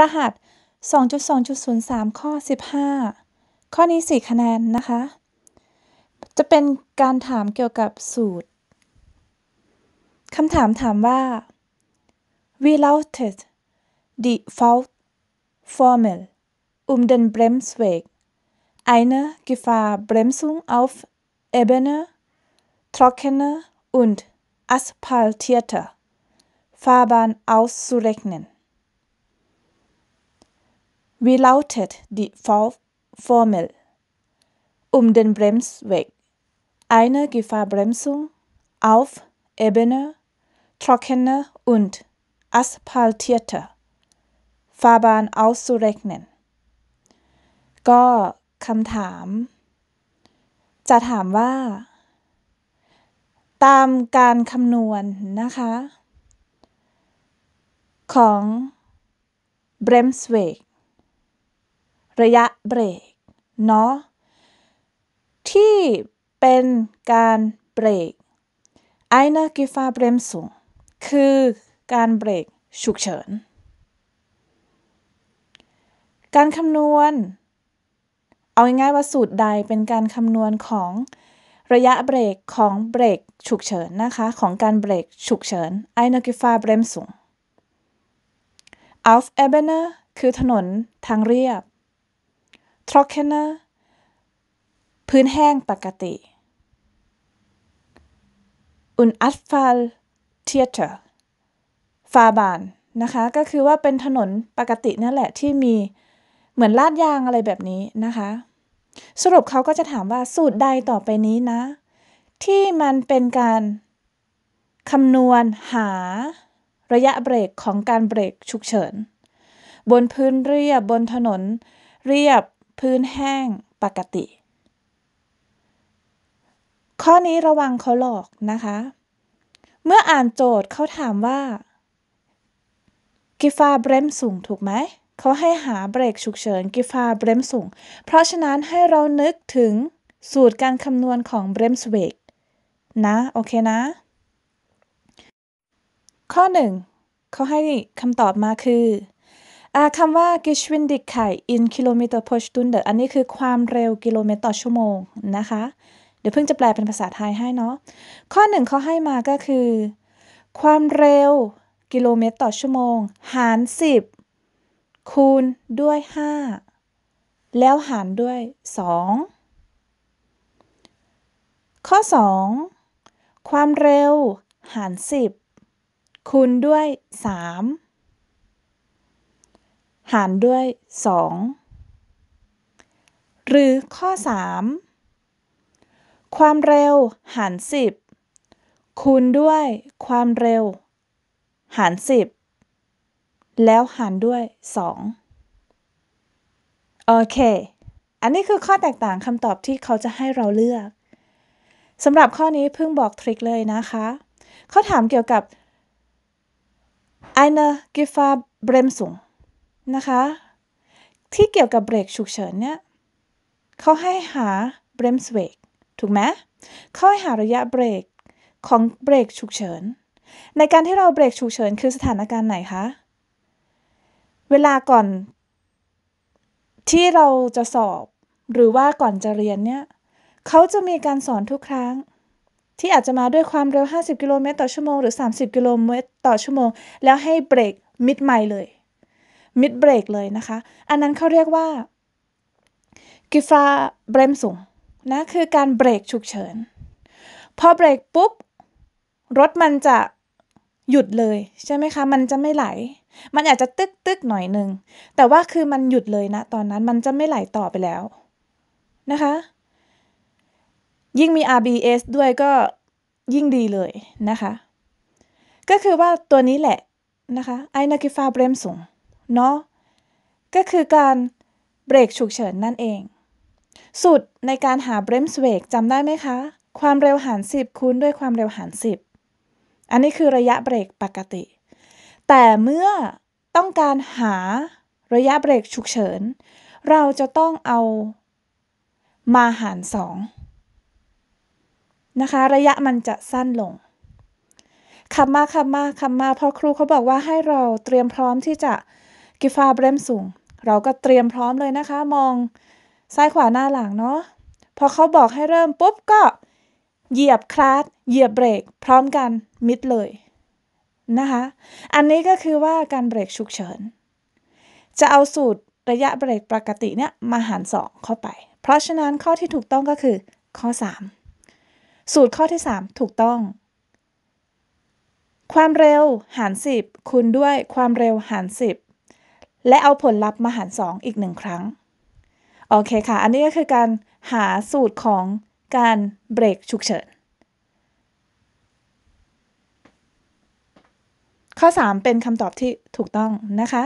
รหัส 2.2.03ข้อ15 ข้อนี้ 4 คะแนนนะคะ จะเป็นการถามเกี่ยวกับสูตรคำถามถามว่า we l o u t e t d e Faultformel um den Bremsweg eine Gefahrbremsung auf ebene trockene und asphaltierte Fahrbahn auszurechnen Wie lautet die V-Formel? Um den Bremsweg. Eine Gefahrbremsung auf Ebene, trockene und asphaltierte Fahrbahn auszurechnen. ก็คำถามจะถามว่าตามการคำนวณนะคะของ b r e m s w e g ระยะเบรกเนาะที่เป็นการเบรก eine Gefahrbremsung คือการเบรกฉุกเฉิน การคำนวณ เอาง่ายๆว่าสูตรใดเป็นการคำนวณของระยะเบรกของเบรกฉุกเฉินนะคะของการเบรกฉุกเฉิน eine Gefahrbremsung auf Ebene คือถนนทางเรียบทรอคเคนเนอร์พื้นแห้งปกติอุนอัสฟาลเทียเตอร์ฟาบานนะคะก็คือว่าเป็นถนนปกตินั่นแหละ ที่มีเหมือนลาดยางอะไรแบบนี้นะคะสรุปเขาก็จะถามว่าสูตรใดต่อไปนี้นะ ที่มันเป็นการคำนวณหาระยะเบรกของการเบรกฉุกเฉิน บนพื้นเรียบบนถนนเรียบพื้นแห้งปกติ ข้อนี้ระวังเขาหลอกนะคะ เมื่ออ่านโจทย์เขาถามว่า กิฟาเบรมสูงถูกไหม เขาให้หาเบรกฉุกเฉินกิฟาเบรมสูง เพราะฉะนั้นให้เรานึกถึงสูตรการคำนวณของเบรมสเวกนะ โอเคนะ ข้อ 1เขาให้คำตอบมาคืออคำว่า Geschwindigkeit in Kilometer p r o Stunde อันนี้คือความเร็วกิโลเมตรต่อชั่วโมง นะคะเดี๋ยวเพิ่งจะแปลเป็นภาษาไทยให้เนาะข้อหนึ่งเขาให้มาก็คือ ความเร็วกิโลเมตรต่อชั่วโมง หาร 10 คูณด้วย 5 แล้วหารด้วย2ข้อ 2 ความเร็วหาร 10 คูณด้วย3หารด้วย 2 หรือข้อ 3 ความเร็วหาร 10 คูณด้วย ความเร็ว หาร 10 แล้วหารด้วย2โอเค อันนี้คือข้อแตกต่างคำตอบที่เขาจะให้เราเลือกสำหรับข้อนี้เพิ่งบอกทริคเลยนะคะเขาถามเกี่ยวกับ eine Gefahr Bremsung นะคะที่เกี่ยวกับเบรกฉุกเฉินเนี่ยเขาให้หาเบรมสเวกถูกไหมเขาให้หาระยะเบรกของเบรกฉุกเฉินในการที่เราเบรกฉุกเฉินคือสถานการณ์ไหนคะเวลาก่อน ที่เราจะสอบหรือว่าก่อนจะเรียนเนี่ยเขาจะมีการสอนทุกครั้ง ที่อาจจะมาด้วยความเร็ว 50กิโลเมตรต่อชั่วโมงหรือ 30กิโลเมตรต่อชั่วโมงแล้วให้เบรกมิดไมล์เลยมิดเบรกเลยนะคะ อันนั้นเขาเรียกว่า กิฟาเบรมสูงนะ คือการเบรกฉุกเฉิน พอเบรกปุ๊บรถมันจะหยุดเลย ใช่ไหมคะ มันจะไม่ไหล มันอาจจะตึกตึกหน่อยหนึ่ง แต่ว่าคือมันหยุดเลยนะ ตอนนั้น มันจะไม่ไหลต่อไปแล้ว นะคะ ยิ่งมี RBS ด้วยก็ยิ่งดีเลย นะคะ ก็คือว่าตัวนี้แหละ นะคะ ไอนากิฟาเบรมสูงเนาะก็คือการเบรกฉุกเฉินนั่นเองสุดในการหาเบรมสเวกจำได้ไหมคะ ความเร็วหาร 10คูณด้วยความเร็วหาร 10 อันนี้คือระยะเบรกปกติ แต่เมื่อต้องการหาระยะเบรกฉุกเฉินเราจะต้องเอา มาหาร 2 นะคะ ระยะมันจะสั้นลงขับมาขับมาขับมาพอครูเขาบอกว่าให้เราเตรียมพร้อมที่จะกิฟาเบรมสูง เราก็เตรียมพร้อมเลยนะคะมองซ้ายขวาหน้าหลังเนาะ พอเขาบอกให้เริ่มปุ๊บก็ เหยียบคลาสเหยียบเบรก พร้อมกันมิดเลยนะคะ อันนี้ก็คือว่าการเบรกฉุกเฉิน จะเอาสูตรระยะเบรกปกติเนี่ยมาหาร 2 เข้าไป เพราะฉะนั้นข้อที่ถูกต้องก็คือข้อ 3 สูตรข้อที่ 3 ถูกต้อง ความเร็วหาร10คูณด้วยความเร็วหาร10และเอาผลลัพธ์มาหาร2อีกหนึ่งครั้งโอเคค่ะ อันนี้ก็คือการหาสูตรของการเบรกฉุกเฉิน ข้อ 3 เป็นคำตอบที่ถูกต้องนะคะ